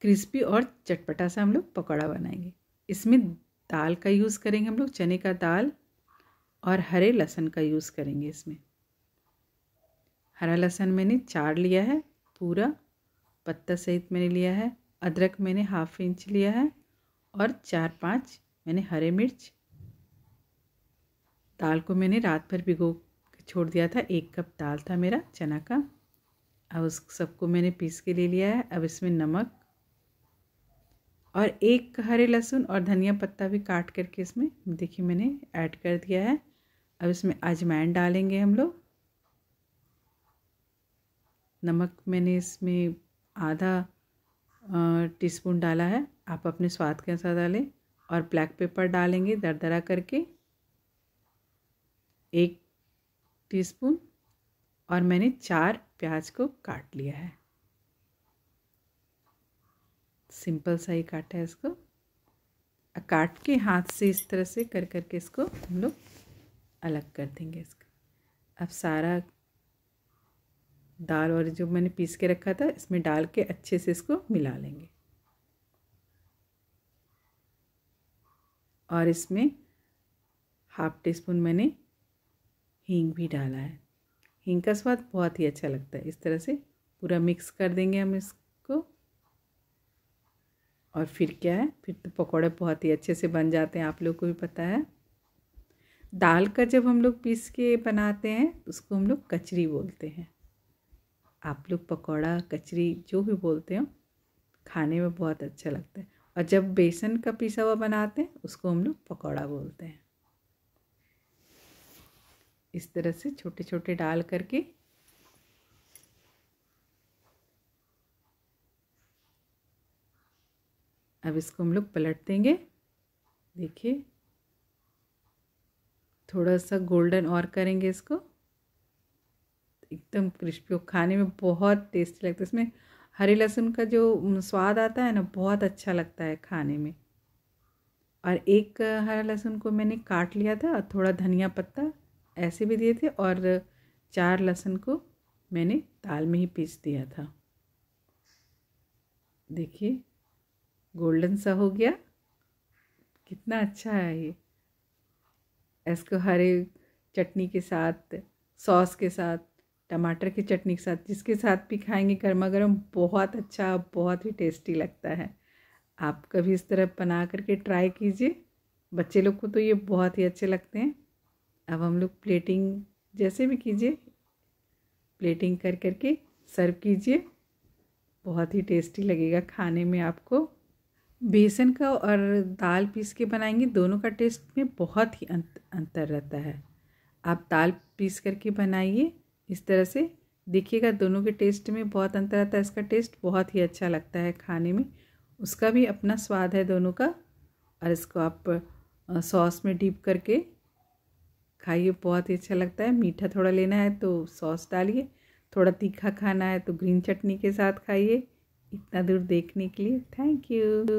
crispy और चटपटा सा हम लोग पकौड़ा बनाएंगे इसमें दाल का यूज़ करेंगे हम लोग चने का दाल और हरे लहसन का यूज़ करेंगे इसमें हरा लहसन मैंने चार लिया है पूरा पत्ता सहित मैंने लिया है अदरक मैंने हाफ इंच लिया है और चार पाँच मैंने हरे मिर्च दाल को मैंने रात भर भिगो छोड़ दिया था एक कप दाल था मेरा चना का अब उस सबको मैंने पीस के ले लिया है अब इसमें नमक और एक हरे लहसुन और धनिया पत्ता भी काट करके इसमें देखिए मैंने ऐड कर दिया है अब इसमें अजमैन डालेंगे हम लोग नमक मैंने इसमें आधा टीस्पून डाला है आप अपने स्वाद के अनुसार डालें और ब्लैक पेपर डालेंगे दरदरा करके एक टीस्पून और मैंने चार प्याज को काट लिया है सिंपल सा ही काटा है इसको काट के हाथ से इस तरह से कर कर के इसको हम लोग अलग कर देंगे इसका अब सारा दाल और जो मैंने पीस के रखा था इसमें डाल के अच्छे से इसको मिला लेंगे और इसमें हाफ टी स्पून मैंने हींग भी डाला है हींग का स्वाद बहुत ही अच्छा लगता है इस तरह से पूरा मिक्स कर देंगे हम इस और फिर क्या है फिर तो पकौड़े बहुत ही अच्छे से बन जाते हैं आप लोग को भी पता है दाल का जब हम लोग पीस के बनाते हैं तो उसको हम लोग कचरी बोलते हैं आप लोग पकौड़ा कचरी जो भी बोलते हो खाने में बहुत अच्छा लगता है और जब बेसन का पिसा हुआ बनाते हैं उसको हम लोग पकौड़ा बोलते हैं इस तरह से छोटे छोटे डाल करके अब इसको हम लोग पलट देंगे देखिए थोड़ा सा गोल्डन और करेंगे इसको एकदम क्रिस्पी और खाने में बहुत टेस्टी लगता है इसमें हरी लहसुन का जो स्वाद आता है ना बहुत अच्छा लगता है खाने में और एक हरा लहसुन को मैंने काट लिया था और थोड़ा धनिया पत्ता ऐसे भी दिए थे और चार लहसुन को मैंने दाल में ही पीस दिया था देखिए गोल्डन सा हो गया कितना अच्छा है ये इसको हरे चटनी के साथ सॉस के साथ टमाटर की चटनी के साथ जिसके साथ भी खाएंगे गर्मा गर्म बहुत अच्छा बहुत ही टेस्टी लगता है आप कभी इस तरह बना करके ट्राई कीजिए बच्चे लोग को तो ये बहुत ही अच्छे लगते हैं अब हम लोग प्लेटिंग जैसे भी कीजिए प्लेटिंग कर करके सर्व कीजिए बहुत ही टेस्टी लगेगा खाने में आपको बेसन का और दाल पीस के बनाएंगे दोनों का टेस्ट में बहुत ही अंतर रहता है आप दाल पीस करके बनाइए इस तरह से देखिएगा दोनों के टेस्ट में बहुत अंतर आता है इसका टेस्ट बहुत ही अच्छा लगता है खाने में उसका भी अपना स्वाद है दोनों का और इसको आप सॉस में डीप करके खाइए बहुत ही अच्छा लगता है मीठा थोड़ा लेना है तो सॉस डालिए थोड़ा तीखा खाना है तो ग्रीन चटनी के साथ खाइए इतना दूर देखने के लिए थैंक यू